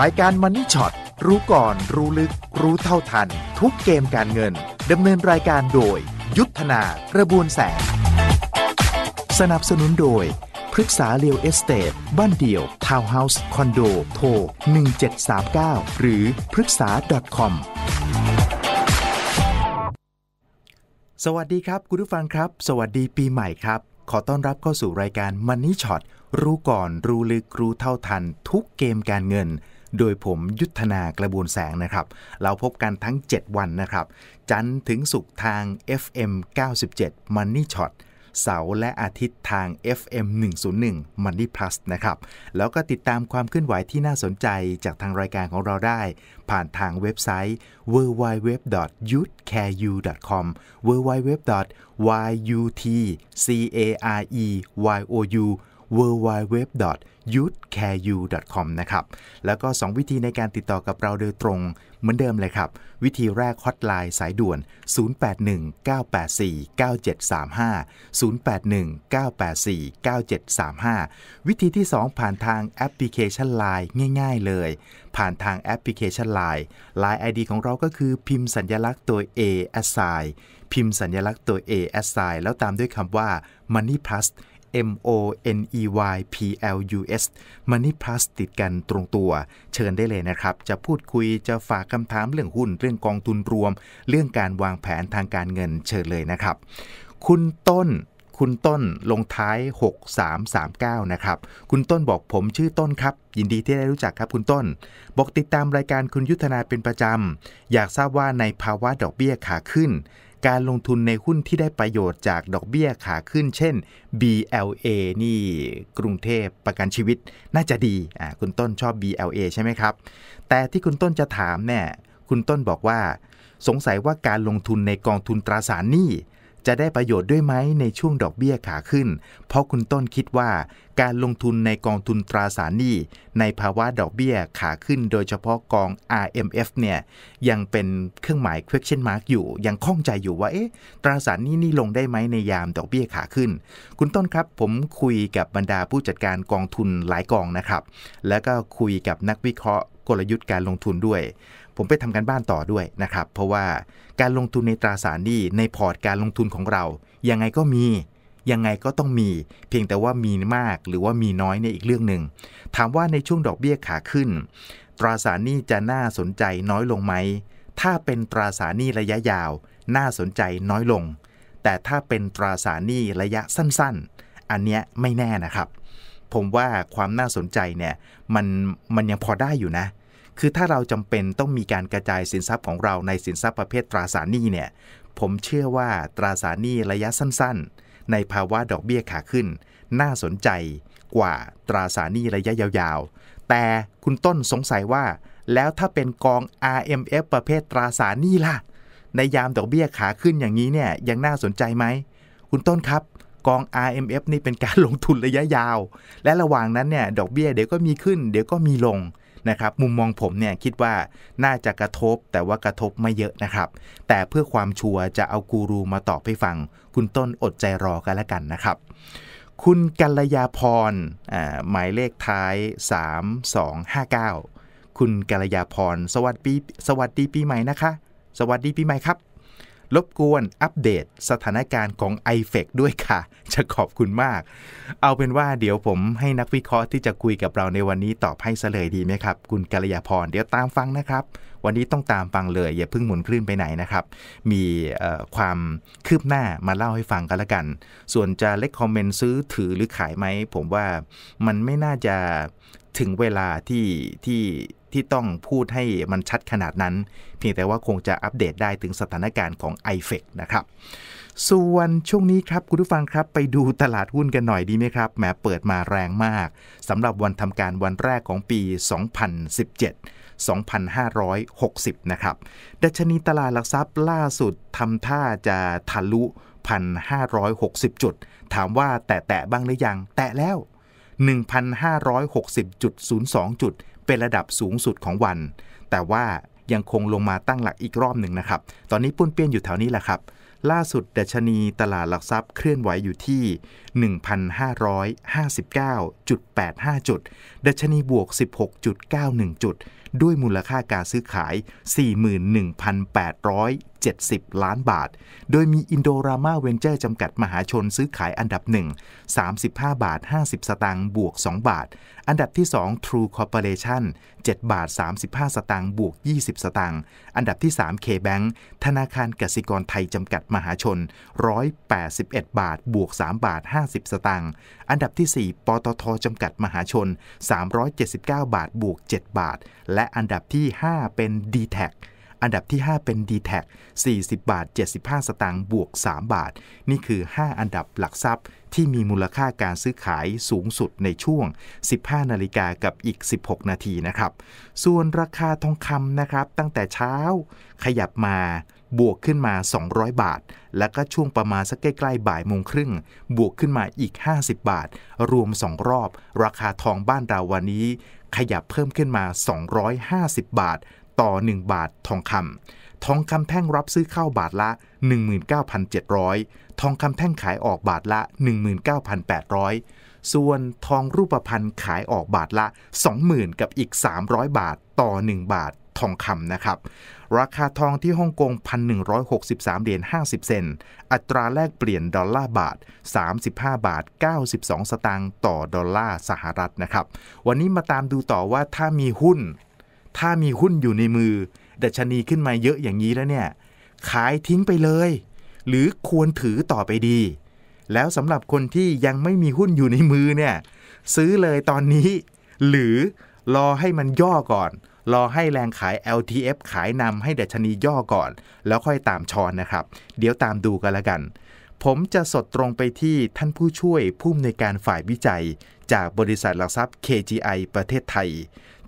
รายการมันนี่ช็อตรู้ก่อนรู้ลึกรู้เท่าทัน ทุกเกมการเงิน ดำเนินรายการโดย ยุทธนาระบวนแสง สนับสนุนโดยพฤกษาเรียวเอสเตทบ้านเดี่ยวทาวน์เฮาส์คอนโดโทร1739 หรือพฤกษา .com สวัสดีครับคุณผู้ฟังครับ สวัสดีปีใหม่ครับ ขอต้อนรับเข้าสู่รายการ Money Shot รู้ก่อนรู้ลึกรู้เท่าทัน ทุกเกมการเงินโดยผมยุทธนากระบวนแสงนะครับ เราพบกันทั้ง 7 วันนะครับ จันทร์ถึงศุกร์ทาง FM 97 Money Shot เสาร์และอาทิตย์ทาง FM 101 Money Plus นะครับ แล้วก็ติดตามความเคลื่อนไหวที่น่าสนใจจากทางรายการของเราได้ ผ่านทางเว็บไซต์ www.youthcareu.com w w w y u t c a r e y o u w w w y o u t h c a r e y o u c o m นะครับแล้วก็ 2 วิธีในการติดต่อกับเราโดยตรงเหมือนเดิมเลยครับ วิธีแรกฮอตไลน์สายด่วน 0819849735 0819849735 วิธีที่ 2 ผ่านทางแอปพลิเคชัน Line ง่ายๆ เลย ผ่านทางแอปพลิเคชัน Line Line ID ของเราก็คือพิมพ์สัญลักษณ์ตัว A assign พิมพ์สัญลักษณ์ตัว A assign แล้วตามด้วยคำว่า Money Plus M O N E Y P L U S Money Plus ติดกันตรงตัว เชิญได้เลยนะครับจะพูดคุยจะฝากคำถามเรื่องหุ้น เรื่องกองทุนรวม เรื่องการวางแผนทางการเงินเชิญเลยนะครับ คุณต้น คุณต้นลงท้าย 6339นะครับคุณต้นบอกผมชื่อต้นครับ ยินดีที่ได้รู้จักครับคุณต้น บอกติดตามรายการคุณยุทธนาเป็นประจำอยากทราบว่าในภาวะดอกเบี้ยขาขึ้นการลงทุนในหุ้นที่ได้ประโยชน์จากดอกเบี้ยขาขึ้น เช่น BLA นี่กรุงเทพ ประกันชีวิต น่าจะดีอ่าคุณต้นชอบ BLA ใช่ไหมครับแต่ที่คุณต้นจะถามเนี่ยคุณต้นบอกว่า สงสัยว่าการลงทุนในกองทุนตราสารหนี้จะได้ประโยชน์ด้วยไหมในช่วงดอกเบี้ยขาขึ้น เพราะคุณต้นคิดว่าการลงทุนในกองทุนตราสารหนี้ในภาวะดอกเบี้ยขาขึ้นโดยเฉพาะกอง RMF เนี่ยยังเป็นเครื่องหมาย question mark อยู่ ยังข้องใจอยู่ว่าเอ๊ะตราสารหนี้นี่ลงได้ไหมในยามดอกเบี้ยขาขึ้น คุณต้นครับ ผมคุยกับบรรดาผู้จัดการกองทุนหลายกองนะครับ แล้วก็คุยกับนักวิเคราะห์ กลยุทธ์การลงทุนด้วย ผมไปทำการบ้านต่อด้วยนะครับเพราะว่าการลงทุนในตราสารหนี้ในพอร์ตการลงทุนของเรายังไงก็มียังไงก็ต้องมี เพียงแต่ว่ามีมากหรือว่ามีน้อยเนี่ยอีกเรื่องหนึ่ง ถามว่าในช่วงดอกเบี้ยขาขึ้น ตราสารหนี้จะน่าสนใจน้อยลงไหม ถ้าเป็นตราสารหนี้ระยะยาว น่าสนใจน้อยลง แต่ถ้าเป็นตราสารหนี้ระยะสั้นๆ อันเนี้ยไม่แน่นะครับ ผมว่าความน่าสนใจเนี่ยมันมันยังพอได้อยู่นะ คือถ้าเราจำเป็นต้องมีการกระจายสินทรัพย์ของเราในสินทรัพย์ประเภทตราสารหนี้เนี่ย ผมเชื่อว่าตราสารหนี้ระยะสั้นในภาวะดอกเบี้ยขาขึ้น น่าสนใจกว่าตราสารหนี้ระยะยาวๆแต่คุณต้นสงสัยว่า แล้วถ้าเป็นกอง RMF ประเภทตราสารหนี้ล่ะในยามดอกเบี้ยขาขึ้นอย่างนี้เนี่ยยังน่าสนใจไหม คุณต้นครับกอง RMF นี่เป็นการลงทุนระยะยาว และระหว่างนั้นเนี่ยดอกเบี้ยเดี๋ยวก็มีขึ้นเดี๋ยวก็มีลงนะครับมุมมองผมเนี่ยคิดว่าน่าจะกระทบแต่ว่ากระทบไม่เยอะนะครับ แต่เพื่อความชัวร์จะเอากูรูมาตอบให้ฟัง คุณต้นอดใจรอกันแล้วกันนะครับ คุณกัลยาพรหมายเลขท้าย 3259 คุณกัลยาพรสวัสดีสวัสดีปีใหม่นะคะ สวัสดีปีใหม่ครับรบกวนอัปเดตสถานการณ์ของ i f e ฟด้วยค่ะ จะขอบคุณมาก เอาเป็นว่าเดี๋ยวผมให้นักวิเคราะห์ที่จะคุยกับเราในวันนี้ ตอบให้เสลยดีไหมครับ คุณกัลยาพรเดี๋ยวตามฟังนะครับ วันนี้ต้องตามฟังเลย อย่าเพิ่งหมุนคลื่นไปไหนนะครับ มีความคืบหน้ามาเล่าให้ฟังกันละกัน ส่วนจะเล็กคอมเมนต์ซื้อถือหรือขายไหมผมว่ามันไม่น่าจะถึงเวลาที่ที่ที่ต้องพูดให้มันชัดขนาดนั้น เพียงแต่ว่าคงจะอัปเดตได้ถึงสถานการณ์ของ i f e ฟนะครับ ส่วนช่วงนี้ครับ คุณผู้ฟังครับ ไปดูตลาดหุ้นกันหน่อยดีไหมครับแหมเปิดมาแรงมากสำหรับวันทำการวันแรกของปี 2017 2,560 นะครับ ดัชนีตลาดหลักทรัพย์ล่าสุดทำท่าจะทะลุ 1,560 จุด ถามว่าแตะแตะบ้างหรือยังแตะแล้ว 1,560.02 จุดเป็นระดับสูงสุดของวัน แต่ว่ายังคงลงมาตั้งหลักอีกรอบหนึ่งนะครับ ตอนนี้ปุ้นเปี้ยนอยู่แถวนี้แหละครับ ล่าสุดดัชนีตลาดหลักทรัพย์เคลื่อนไหวอยู่ที่ 1,559.85 จุดดัชนีบวก 16.91 จุดด้วยมูลค่าการซื้อขาย 41,870 ล้านบาท โดยมีอินโดรามาเวนเจอร์จำกัดมหาชนซื้อขายอันดับ 1 35 บาท 50 สตางค์ บวก 2 บาท อันดับที่2 True Corporation 7 บาท 35 สตางค์ บวก 20 สตางค์ อันดับที่3 K-Bank ธนาคารกสิกรไทย จำกัดมหาชน 181 บาท บวก 3 บาท 50 สตางค์ อันดับที่ 4ปตทจำกัดมหาชน 379 บาท บวก 7 บาทและและอันดับที่ 5 เป็น d t แทอันดับที่ 5 เป็น d t แท40 บาท 75 สตางค์บวก 3 บาท นี่คือ 5 อันดับหลักทรัพย์ ที่มีมูลค่าการซื้อขายสูงสุดในช่วง 15 นาฬิกากับอีก 16 นาทีนะครับ ส่วนราคาทองคำนะครับ ตั้งแต่เช้า ขยับมาบวกขึ้นมา 200 บาท แล้วก็ช่วงประมาณสักใกล้ ๆ บ่ายโมงครึ่ง บวกขึ้นมาอีก 50 บาท รวม 2 รอบ ราคาทองบ้านเราวันนี้ขยับเพิ่มขึ้นมา 250 บาท ต่อ 1 บาท ทองคำ ทองคำแท่งรับซื้อเข้าบาทละ 19,700 ทองคำแท่งขายออกบาทละ 19,800 ส่วนทองรูปพรรณขายออกบาทละ 20,000 กับอีก 300 บาท ต่อ 1 บาททองคำนะครับราคาทองที่ฮ่องกง 1,163เหรียญ50 เซนอัตราแลกเปลี่ยนดอลลาร์บาท 35 บาท 92 สตางค์ต่อดอลลาร์สหรัฐนะครับ วันนี้มาตามดูต่อว่าถ้ามีหุ้น ถ้ามีหุ้นอยู่ในมือ ดัชนีขึ้นมาเยอะอย่างนี้แล้วเนี่ยขายทิ้งไปเลย หรือควรถือต่อไปดี แล้วสำหรับคนที่ยังไม่มีหุ้นอยู่ในมือเนี่ยซื้อเลยตอนนี้ หรือรอให้มันย่อก่อนรอให้แรงขาย LTF ขายนำให้ดัชนีย่อก่อน แล้วค่อยตามชอนนะครับ เดี๋ยวตามดูกันละกัน ผมจะสดตรงไปที่ท่านผู้ช่วยผู้มในการฝ่ายวิจัย จากบริษัทหลักทรัพย์ KGI ประเทศไทย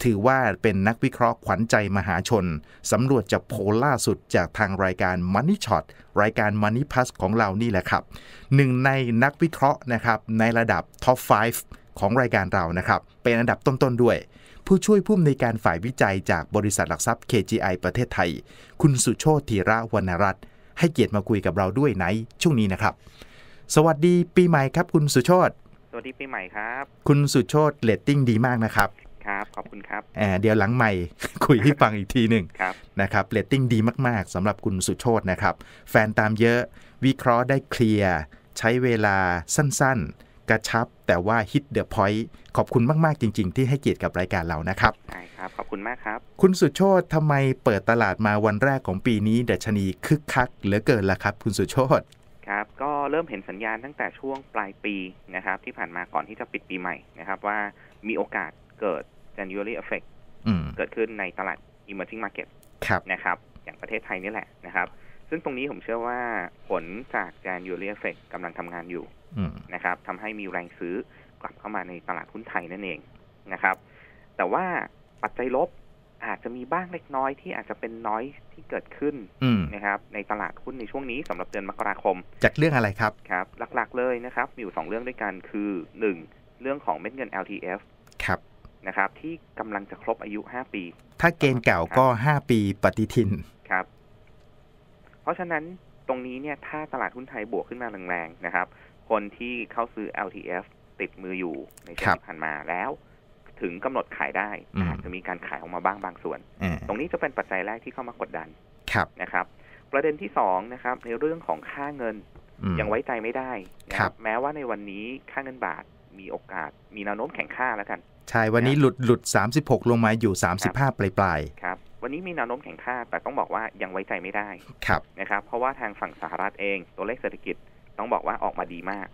ถือว่าเป็นนักวิเคราะห์ขวัญใจมหาชนสำรวจจากโพลล่าสุดจากทางรายการ Money Shot รายการ Money Plus ของเรานี่แหละครับหนึ่งในนักวิเคราะห์นะครับในระดับ Top 5 ของรายการเรานะครับเป็นอันดับต้นๆ ด้วยผู้ช่วยผู้อำนวยการฝ่ายวิจัยจากบริษัทหลักทรัพย์ KGI ประเทศไทย คุณสุโชติระวรรณรัตน์ ให้เกียรติมาคุยกับเราด้วยในช่วงนี้นะครับ สวัสดีปีใหม่ครับ คุณสุโชตสวัสดีปีใหม่ครับ คุณสุโชตเลตติ้งดีมากนะครับ ครับ ขอบคุณครับเดี๋ยวหลังใหม่คุยให้ฟังอีกทีหนึ่งนะครับเลตติ้งดีมากๆสำหรับคุณสุโชตนะครับ แฟนตามเยอะ วิเคราะห์ได้เคลียร์ใช้เวลาสั้นๆ กระชับแต่ว่า hit the point ขอบคุณมาก ๆ จริง ๆ ที่ให้เกียรติกับรายการเรานะครับใช่ครับ ขอบคุณมากครับ คุณสุโชตทำไมเปิดตลาดมาวันแรกของปีนี้ ดัชนีคึกคักเหลือเกินล่ะครับ คุณสุโชตครับ ก็เริ่มเห็นสัญญาณตั้งแต่ช่วงปลายปีนะครับที่ผ่านมาก่อนที่จะปิดปีใหม่นะครับว่ามีโอกาสเกิด January effect เกิดขึ้นในตลาด emerging market นะครับอย่างประเทศไทยนี่แหละนะครับ ซึ่งตรงนี้ผมเชื่อว่าผลจาก January effect กำลังทำงานอยู่นะครับทำให้มีแรงซื้อกลับเข้ามาในตลาดหุ้นไทยนั่นเองนะครับ แต่ว่าปัจจัยลบอาจจะมีบ้างเล็กน้อยที่อาจจะเป็นน้อยที่เกิดขึ้นนะครับ ในตลาดหุ้นในช่วงนี้สำหรับเดือนมกราคม จากเรื่องอะไรครับครับ หลักๆเลยนะครับ มีอยู่สองเรื่องด้วยกันคือหนึ่งเรื่องของเม็ดเงิน LTF ครับนะครับ ที่กำลังจะครบอายุห้าปี ถ้าเกณฑ์เก่าก็ห้าปีปฏิทินครับ เพราะฉะนั้นตรงนี้เนี่ย ถ้าตลาดหุ้นไทยบวกขึ้นมาแรงๆนะครับคนที่เข้าซื้อ LTF ติดมืออยู่ในช่วงทผ่านมาแล้วถึงกำหนดขายได้อาจจะมีการขายออกมาบ้างบางส่วน ตรงนี้จะเป็นปัจจัยแรกที่เข้ามากดดันนะครับ ประเด็นที่สองนะครับในเรื่องของค่าเงิน ยังไว้ใจไม่ได้ครับ แม้ว่าในวันนี้ค่าเงินบาทมีโอกาส มีแนวโน้มแข่งค่าแล้วกัน ใช่ วันนี้หลุดหลุด 36 ลงมาอยู่ 35 ปลายปลายครับวันนี้มีแนวโน้มแข่งค่า แต่ต้องบอกว่ายังไว้ใจไม่ได้ครับนะครับเพราะว่าทางฝั่งสหรัฐเอง ตัวเลขเศรษฐกิจต้องบอกว่าออกมาดีมาก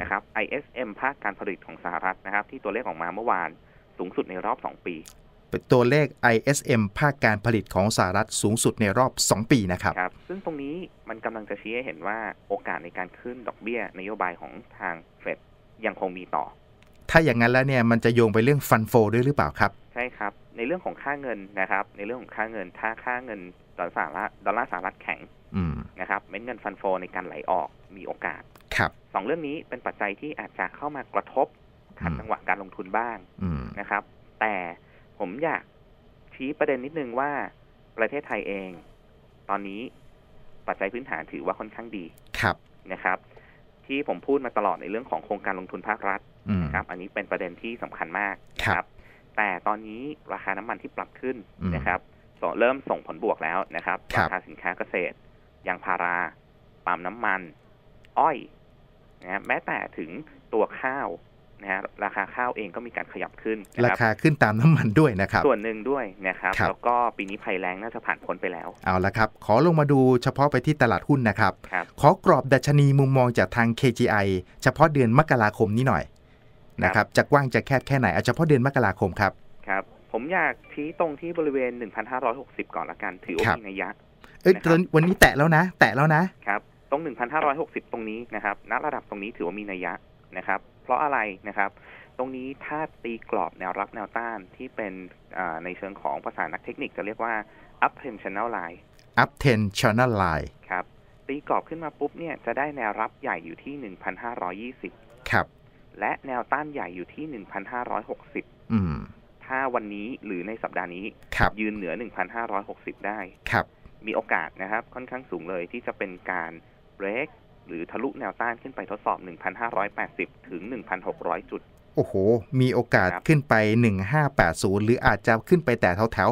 นะครับ ISM ภาคการผลิตของสหรัฐนะครับที่ตัวเลขออกมาเมื่อวานสูงสุดในรอบ 2 ปีตัวเลข ISM ภาคการผลิตของสหรัฐสูงสุดในรอบ 2 ปีนะครับครับซึ่งตรงนี้มันกำลังจะชี้ให้เห็นว่าโอกาสในการขึ้นดอกเบี้ยนโยบายของทางเฟดยังคงมีต่อ ถ้าอย่างนั้นแล้วเนี่ยมันจะโยงไปเรื่องฟันโฟด้วยหรือเปล่าครับใช่ครับ ในเรื่องของค่าเงินนะครับในเรื่องของค่าเงินถ้าค่าเงินดอลลาร์สหรัฐแข็งนะครับเม็ดเงินฟันโฟในการไหลออกมีโอกาสครับสองเรื่องนี้เป็นปัจจัยที่อาจจะเข้ามากระทบขัดจังหวะการลงทุนบ้าง นะครับ แต่ผมอยากชี้ประเด็นนิดนึงว่าประเทศไทยเอง ตอนนี้ปัจจัยพื้นฐานถือว่าค่อนข้างดีครับนะครับ ที่ผมพูดมาตลอดในเรื่องของโครงการลงทุนภาครัฐครับอันนี้เป็นประเด็นที่สำคัญมากครับ แต่ตอนนี้ราคาน้ำมันที่ปรับขึ้นนะครับเริ่มส่งผลบวกแล้วนะครับราคาสินค้าเกษตรยางพาราปาล์มน้ำมันอ้อยนะแม้แต่ถึงตัวข้าวนะฮะราคาข้าวเองก็มีการขยับขึ้นรราคาขึ้นตามน้ำมันด้วยนะครับส่วนหนึ่งด้วยนะครับรบแล้วก็ปีนี้ภัยแรงน่าจะผ่านพ้นไปแล้ว เอาละครับ ขอลงมาดูเฉพาะไปที่ตลาดหุ้นนะครับรบขอกรอบดัชนีมุมมองจากทาง KGI เฉพาะเดือนมกราคมนี้หน่อยนะครับ จะกว้างจะแคบแค่ไหนเอาเฉพาะเดือนมกราคมครับครับ ผมอยากชี้ตรงที่บริเวณ 1,560 ก่อนละกันถือว่ามีนัยยะเอ้ยนวันนี้แตะแล้วนะ แตะแล้วนะ ครับ ตรง 1,560 ตรงนี้นะครับ ณระดับตรงนี้ถือว่ามีนัยยะนะครับ เพราะอะไรนะครับ ตรงนี้ถ้าตีกรอบแนวรับแนวต้านที่เป็นในเชิงของภาษานักเทคนิคจะเรียกว่า up trend channel line up trend channel line ครับตีกรอบขึ้นมาปุ๊บเนี่ยจะได้แนวรับใหญ่อยู่ที่ 1,520 ครับ และแนวต้านใหญ่อยู่ที่ 1,560 อืมถ้าวันนี้หรือในสัปดาห์นี้ยืนเหนือ 1,560 ได้ครับมีโอกาสนะครับค่อนข้างสูงเลยที่จะเป็นการเบรกหรือทะลุแนวต้านขึ้นไปทดสอบ 1,580 ถึง 1,600 จุด โอ้โห มีโอกาสขึ้นไป 1580 หรืออาจจะขึ้นไปแต่แถวแถว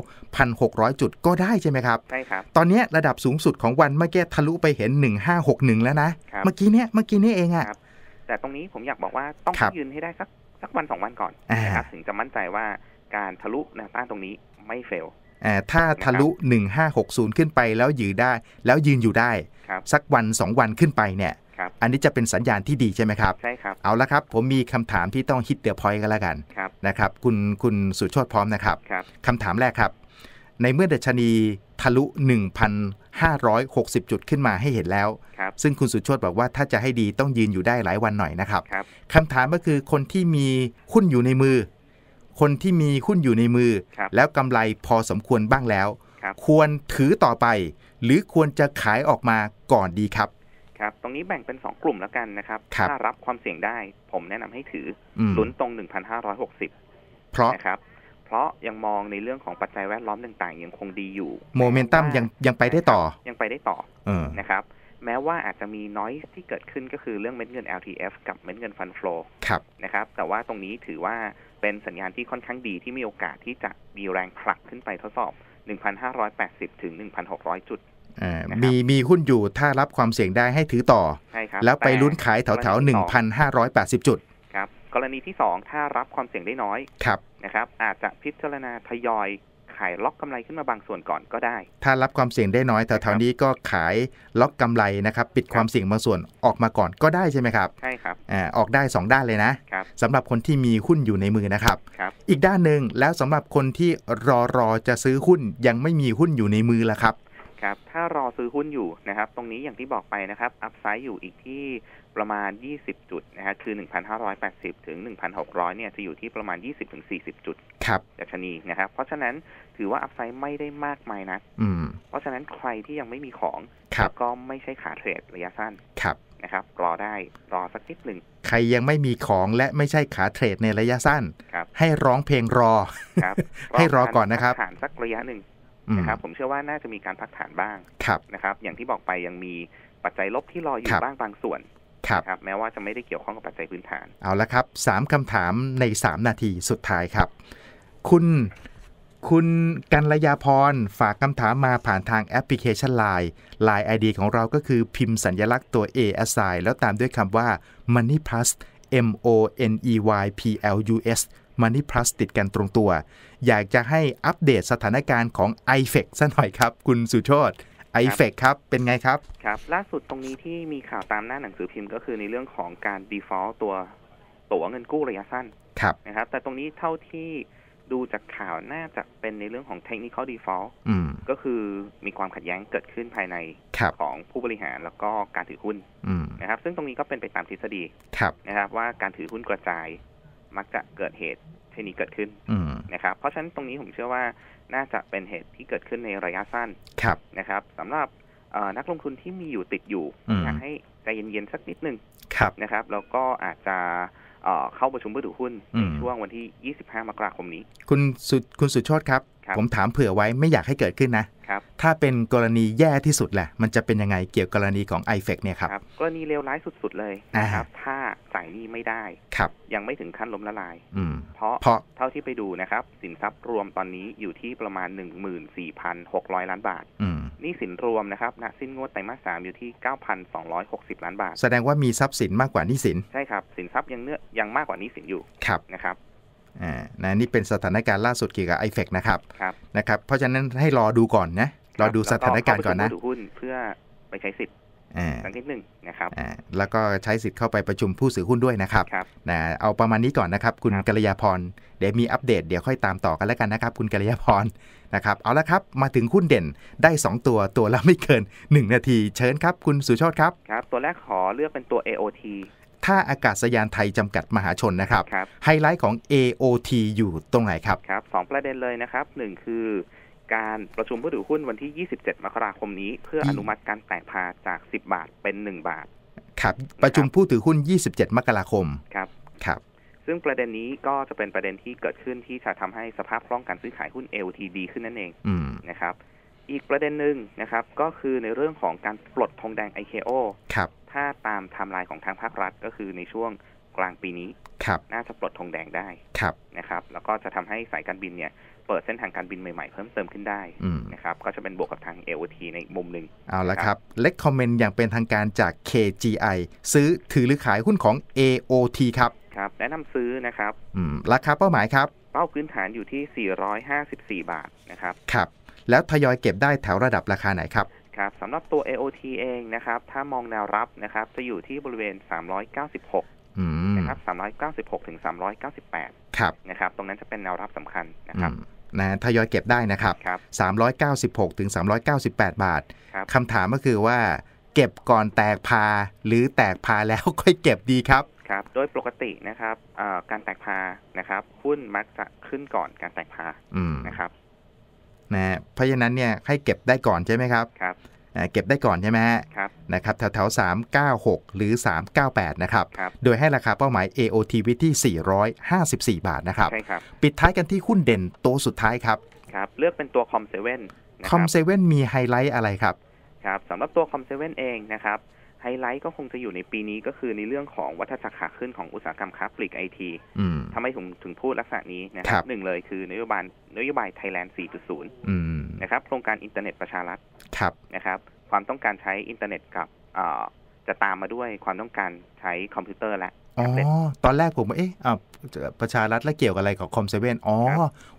1,600 จุดก็ได้ใช่ไหมครับ ใช่ครับ ตอนนี้ระดับสูงสุดของวันเมื่อกี้ทะลุไปเห็น 1561 แล้วนะ เมื่อกี้เนี้ยเมื่อกี้นี้เองอะแต่ตรงนี้ผมอยากบอกว่าต้องยืนให้ได้สักสักวันสองวันก่อนนะครับถึงจะมั่นใจว่าการทะลุแนวต้านตรงนี้ไม่เฟลถ้าทะลุ 1560 ขึ้นไปแล้วยืนได้ แล้วยืนอยู่ได้ สักวัน 2 วันขึ้นไปเนี่ยอันนี้จะเป็นสัญญาณที่ดีใช่ไหมครับใช่ครับ เอาละครับผมมีคำถามที่ต้องฮิตเดือพอยกันแล้วกันนะครับ คุณคุณสุชดพร้อมนะครับคำถามแรกครับ ในเมื่อดัชนีทะลุ 1,560 จุดขึ้นมาให้เห็นแล้ว ซึ่งคุณสุชดบอกว่าถ้าจะให้ดีต้องยืนอยู่ได้หลายวันหน่อยนะครับคบคำถามก็คือคนที่มีหุ้นอยู่ในมือคนที่มีหุ้นอยู่ในมือ แล้วกำไรพอสมควรบ้างแล้วคควรถือต่อไป หรือควรจะขายออกมาก่อนดีครับ ครับ ตรงนี้แบ่งเป็น 2 กลุ่มแล้วกันนะครับรบถ้ารับความเสี่ยงได้ ผมแนะนำให้ถือ ลุ้นตรง 1,560 เพราะนะครับเพราะยังมองในเรื่องของปัจจัยแวดล้อมต่างๆ ยังคงดีอยู่โมเมนตัมยังยังไปได้ต่อยังไปได้ต่อนะครับแม้ว่าอาจจะมีน้อยที่เกิดขึ้นก็คือเรื่องเม็ดเงิน LTF กับเม็ดเงินฟันฟลอครับนะครับแต่ว่าตรงนี้ถือว่าเป็นสัญญาณที่ค่อนข้างดีที่มีโอกาสที่จะมีแรงผลักขึ้นไปทดสอบ 1,580 ถึง 1,600 จุดมีมีหุ้นอยู่ถ้ารับความเสี่ยงได้ให้ถือต่อแล้วไปลุ้นขายแถวแถว1,580 จุดครับกรณีที่ 2 ถ้ารับความเสี่ยงได้น้อยครับนะครับอาจจะพิจารณาทยอยขายล็อกกำไรขึ้นมาบางส่วนก่อนก็ได้ ถ้ารับความเสี่ยงได้น้อยแถวๆนี้ก็ขายล็อกกำไรนะครับ ปิดความเสี่ยงบางส่วนออกมาก่อนก็ได้ใช่ไหมครับ ใช่ครับอออกได้ 2 ด้านเลยนะ สำหรับคนที่มีหุ้นอยู่ในมือนะครับรบอีกด้านหนึ่งแล้วสำหรับคนที่รอรอจะซื้อหุ้นยังไม่มีหุ้นอยู่ในมือละครับครับถ้ารอซื้อหุ้นอยู่นะครับตรงนี้อย่างที่บอกไปนะครับ อัพไซด์อยู่อีกที่ประมาณ 20 จุดนะครับคือ1,580ถึง1,600เนี่ยจะอยู่ที่ประมาณ 20ถึง40 จุดครับดัชนีนะครับเพราะฉะนั้นถือว่าอัพไซด์ไม่ได้มากมายนะอืมเพราะฉะนั้นใครที่ยังไม่มีของ ก็ไม่ใช่ขาเทรดระยะสั้นครับนะครับรอได้รอสักนิดหนึ่งใครยังไม่มีของและไม่ใช่ขาเทรดในระยะสั้น ให้ร้องเพลงรอให้รอก่อนนะครับผ่านสักระยะหนึ่งนะครับผมเชื่อว่าน่าจะมีการพักฐานบ้างนะครับอย่างที่บอกไปยังมีปัจจัยลบที่รออยู่บ้างบางส่วนครับแม้ว่าจะไม่ได้เกี่ยวข้องกับปัจจัยพื้นฐาน เอาละครับสามคำถามใน 3 นาทีสุดท้ายครับ คุณคุณกัญยาพรฝากคำถามมาผ่านทางแอปพลิเคชัน Line Line ID ของเราก็คือพิมพ์สัญญลักษณ์ตัว A s i แล้วตามด้วยคำว่า Money Plus M O N E Y P L U S มันนี่พลาสติดกันตรงตัว อยากจะให้อัปเดตสถานการณ์ของ i f e ฟกซะหน่อยครับ คุณสุโชตไอเฟกครับ เป็นไงครับ ครับ ล่าสุดตรงนี้ที่มีข่าวตามหน้าหนังสือพิมพ์ก็คือในเรื่องของการ default ตัวตัวเงินกู้ระยะสั้นครับนะครับ แต่ตรงนี้เท่าที่ดูจากข่าวน่าจะเป็นในเรื่องของเทคนิคอลดีฟอลต์ก็คือมีความขัดแย้งเกิดขึ้นภายในของผู้บริหารแล้วก็การถือหุ้นนะครับซึ่งตรงนี้ก็เป็นไปตามทฤษฎีนะครับ ว่าการถือหุ้นกระจายมักจะเกิดเหตุเช่นนี้เกิดขึ้นนะครับเพราะฉะนั้นตรงนี้ผมเชื่อว่าน่าจะเป็นเหตุที่เกิดขึ้นในระยะสั้นนะครับ สำหรับนักลงทุนที่มีอยู่ติดอยู่อยากให้ใจเย็นๆสักนิดนึงนะครับแล้วก็อาจจะเข้าประชุมผู้ถือหุ้นในช่วงวันที่ 25 มกราคมนี้ คุณสุดคุณสุดชดครับผมถามเผื่อไว้ไม่อยากให้เกิดขึ้นนะถ้าเป็นกรณีแย่ที่สุดแหละ มันจะเป็นยังไงเกี่ยวกับกรณีของ i f เฟกเนี่ยครับรบกรณีเลวร้ายสุดๆเลยนะครับ ถ้าจ่ายหนี้ไม่ได้ ครับ ยังไม่ถึงขั้นล้มละลายเพราะเพราะเท่าที่ไปดูนะครับ สินทรัพย์รวมตอนนี้อยู่ที่ประมาณ 14,600 ล้านบาท นี่สินรวมนะครับณนะสิ้นงวดไตรมาสสามอยู่ที่ 9,260 ล้านบาท แสดงว่ามีทรัพย์สินมากกว่านี้สิน ใช่ครับสินทรัพย์ยังเนื้อยังมากกว่านี้สินอยู่ ครับ นะครับอ่านะนี่เป็นสถานการณ์ล่าสุดเกี่ยวกับไอเฟกนะครับครับ นะครับ เพราะฉะนั้นให้รอดูก่อนนะ รอดูสถานการณ์ก่อนนะหุ้นเพื่อไปใช้สิทธิ์ครั้งที่หนึ่งนะครับแล้วก็ใช้สิทธิ์เข้าไปประชุมผู้สื่อหุ้นด้วยนะครับรบนะเอาประมาณนี้ก่อนนะครับคุณกัลยาพรเดี๋ยวมีอัปเดต เดี๋ยวค่อยตามต่อกันแล้วกันนะครับคุณกัลยาพรนะครับ เอาละครับ มาถึงหุ้นเด่นได้ 2 ตัวตัวละไม่เกิน 1 นาทีเชิญครับคุณสุชาติครับ ครับ ตัวแรกขอเลือกเป็นตัว AOT ท่าอากาศยานไทยจำกัดมหาชนนะครับไฮไลท์ของ AOT อยู่ตรงไหนครับครับสองประเด็นเลยนะครับหนึ่งคือ การประชุมผู้ถือหุ้นวันที่ 27 มกราคมนี้ เพื่ออนุมัติการแตกพาจาก 10 บาทเป็น 1 บาท ครับ ประชุมผู้ถือหุ้น 27 มกราคมครับครับ ซึ่งประเด็นนี้ก็จะเป็นประเด็นที่เกิดขึ้นที่จะทำให้สภาพคล่องการซื้อขายหุ้น o t ดีขึ้นนั่นเองนะครับ อีกประเด็นหนึ่งนะครับ ก็คือในเรื่องของการปลดธงแดง IKO ครับถ้าตามไทม์ไลน์ของทางภาครัฐก็คือในช่วงกลางปีนี้น่าจะปลดธงแดงได้นะครับแล้วก็จะทำให้สายการบินเนี่ยเปิดเส้นทางการบินใหม่ๆเพิ่มเติมขึ้นได้นะครับก็จะเป็นบวกกับทางเอโในมุมหนึ่งเอาละครับเล็กคอมเมนต์อย่างเป็นทางการจาก KGI ซื้อถือหรือขายหุ้นของ AOT ครับครับแนะนำซื้อนะครับราคาเป้าหมายครับ เป้าพื้นฐานอยู่ที่ 454 บาทนะครับครับแล้วทยอยเก็บได้แถวระดับราคาไหนครับครับสำหรับตัว AOT เองนะครับถ้ามองแนวรับนะครับจะอยู่ที่บริเวณ 396นะครับ396ถึง398ครับนะครับ ตรงนั้นจะเป็นแนวรับสำคัญนะครับนะทยอยเก็บได้นะครับ 396ถึง398 บาทคำถามก็คือว่าเก็บก่อนแตกพาหรือแตกพาแล้วค่อยเก็บดีครับครับโดยปกตินะครับการแตกพานะครับหุ้นมักจะขึ้นก่อนการแตกพานะครับนะเพราะฉะนั้นเนี่ยให้เก็บได้ก่อนใช่ไหมครับครับเก็บได้ก่อนใช่ไหมฮะนะครับแถวๆ396 หรือ 398 นะครับ โดยให้ราคาเป้าหมาย AOT ว้ที่454 บาทนะครับใช่ครับปิดท้ายกันที่หุ้นเด่นตัวสุดท้ายครับครับ เลือกเป็นตัวคอมเซเว่นคอมเซเว่นมีไฮไลท์อะไรครับครับสำหรับตัวคอมเซเว่นเองนะครับไฮไลท์ก็คงจะอยู่ในปีนี้ก็คือในเรื่องของวัฒนักรขาขึ้นของอุตสาหกรรมค้าปลีกไอทีทำใหถึงถึงพูดลักษณะนี้นะครับหนึ่งเลยคือนโยบายนโยบายไทยแลนด์4.0นะครับโครงการอินเทอร์เน็ตประชารัฐนะครับ ความต้องการใช้อินเทอร์เน็ตกับจะตามมาด้วยความต้องการใช้คอมพิวเตอร์และ อ๋อ ตอนแรกผมเอ๊ะประชารัฐและเกี่ยวกับอะไรกับคอมเซเว่นอ๋อ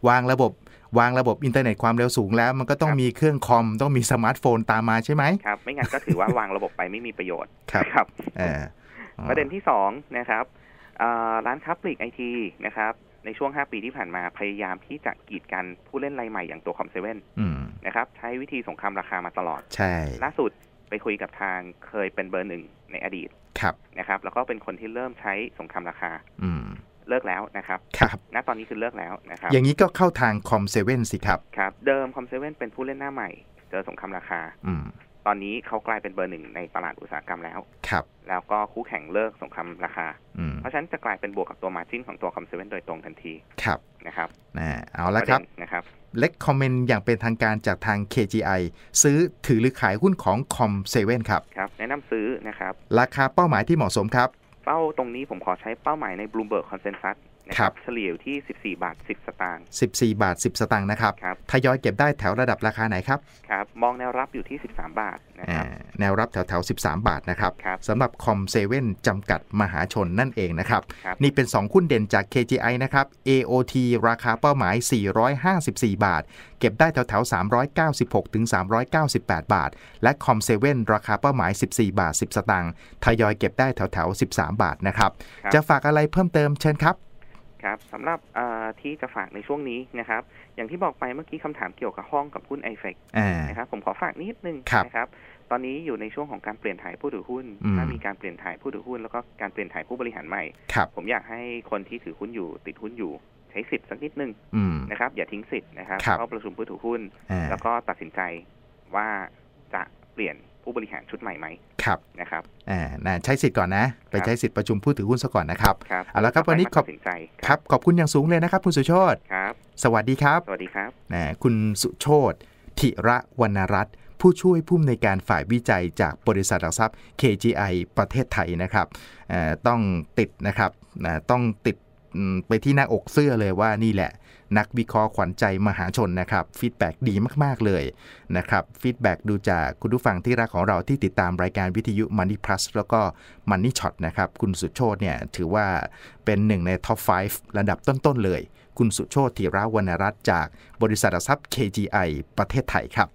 วางระบบวางระบบอินเทอร์เน็ตความเร็วสูงแล้ว มันก็ต้องมีเครื่องคอม ต้องมีสมาร์ทโฟนตามมาใช่ไหมครับไม่งั้นก็ถือว่าวางระบบไปไม่มีประโยชน์ครับครับประเด็นที่สองนะครับร้านค้าปลีกไอทีนะครับ ในช่วง 5 ปีที่ผ่านมาพยายามที่จะกีดกันผู้เล่นรายใหม่อย่างตัวคอมเซเว่นนะครับใช้วิธีสงครามราคามาตลอด ใช่ล่าสุดไปคุยกับทางเคยเป็นเบอร์หนึ่งในอดีตครับนะครับ แล้วก็เป็นคนที่เริ่มใช้สงครามราคาเลิกแล้วนะครับครับณตอนนี้คือเลิกแล้วนะครับ อย่างนี้ก็เข้าทางคอมเซเว่นสิครับ ครับ เดิมคอมเซเว่นเป็นผู้เล่นหน้าใหม่ เจอสงครามราคาอืตอนนี้เขากลายเป็นเบอร์หนึ่งในตลาดอุตสาหกรรมแล้ว ครับ แล้วก็คู่แข่งเลิกสงครามราคา เพราะฉะนั้นจะกลายเป็นบวกกับตัวมาจิ้นของตัวคอมเซเว่นโดยตรงทันที ครับ นะครับนะเอาละครับนะครับ เล็กคอมเมนต์อย่างเป็นทางการจากทาง KGI ซื้อถือหรือขายหุ้นของคอมเซเว่นครับ ครับแนะนำซื้อนะครับ ราคาเป้าหมายที่เหมาะสมครับเป้าตรงนี้ผมขอใช้เป้าหมายใน Bloomberg Consensus นะครับเฉลี่ยที่ 14 บาท 10 สตางค์ 14 บาท 10 สตางค์นะครับครับ ทยอยเก็บได้แถวระดับราคาไหนครับ ครับ มองแนวรับอยู่ที่ 13 บาทนะครับแนวรับแถวแถว13 บาทนะครับรบสำหรับคอมเซเว่นจำกัดมหาชนนั่นเองนะครับรบนี่เป็น 2คุ้นเด่นจาก KGI นะครับ AOT ราคาเป้าหมาย 454 บาท เก็บได้แถวแถว 396ถึง398 บาท และคอมเซเว่นราคาเป้าหมาย 14 บาท 10 สตางค์ ทยอยเก็บได้แถวแถว13 บาทนะครับรบจะฝากอะไรเพิ่มเติมเชิญครับครับสำหรับที่จะฝากในช่วงนี้นะครับอย่างที่บอกไปเมื่อกี้คำถามเกี่ยวกับห้องกับหุ้นไอเฟกนะครับผมขอฝากนิดนึงนะครับตอนนี้อยู่ในช่วงของการเปลี่ยนถ่ายผู้ถือหุ้นถ้ามีการเปลี่ยนถ่ายผู้ถือหุ้น แล้วก็การเปลี่ยนถ่ายผู้บริหารใหม่ ผมอยากให้คนที่ถือหุ้นอยู่ติดหุ้นอยู่ใช้สิทธิ์สักนิดนึงนะครับอย่าทิ้งสิทธิ์นะครับเข้าประชุมผู้ถือหุ้น แล้วก็ตัดสินใจว่าจะเปลี่ยนผู้บริหารชุดใหม่ไหมครับ นะครับอ่านะใช้สิทธิ์ก่อนนะ ไปใช้สิทธิ์ประชุมผู้ถือหุ้นซะก่อนนะครับครับเอาละครับวันนี้ขอบครับ ขอบคุณอย่างสูงเลยนะครับ คุณสุโชตครับ สวัสดีครับ สวัสดีครับนะคุณสุโชตธิระวรรณรัตน์ ผู้ช่วยผู้อำนวยการฝ่ายวิจัยจากบริษัทหลักทรัพย์ KGI ประเทศไทยนะครับต้องติดนะครับต้องติดไปที่หน้าอกเสื้อเลยว่านี่แหละนักวิเคราะห์ขวัญใจ มหาชนนะครับฟีดแบ็ดีมาก ๆ เลยนะครับฟีดแบ็ดูจากคุณผู้ฟังที่รักของเราที่ติดตามรายการวิทยุ Money Plus แล้วก็ Money Shot นะครับคุณสุโชคเนี่ยถือว่าเป็นหนึ่งในท็อป5ระดับต้น ๆ เลย คุณสุโชธีราวรรณรัตน์จากบริษัททรัพย์ KGI ประเทศไทยครับ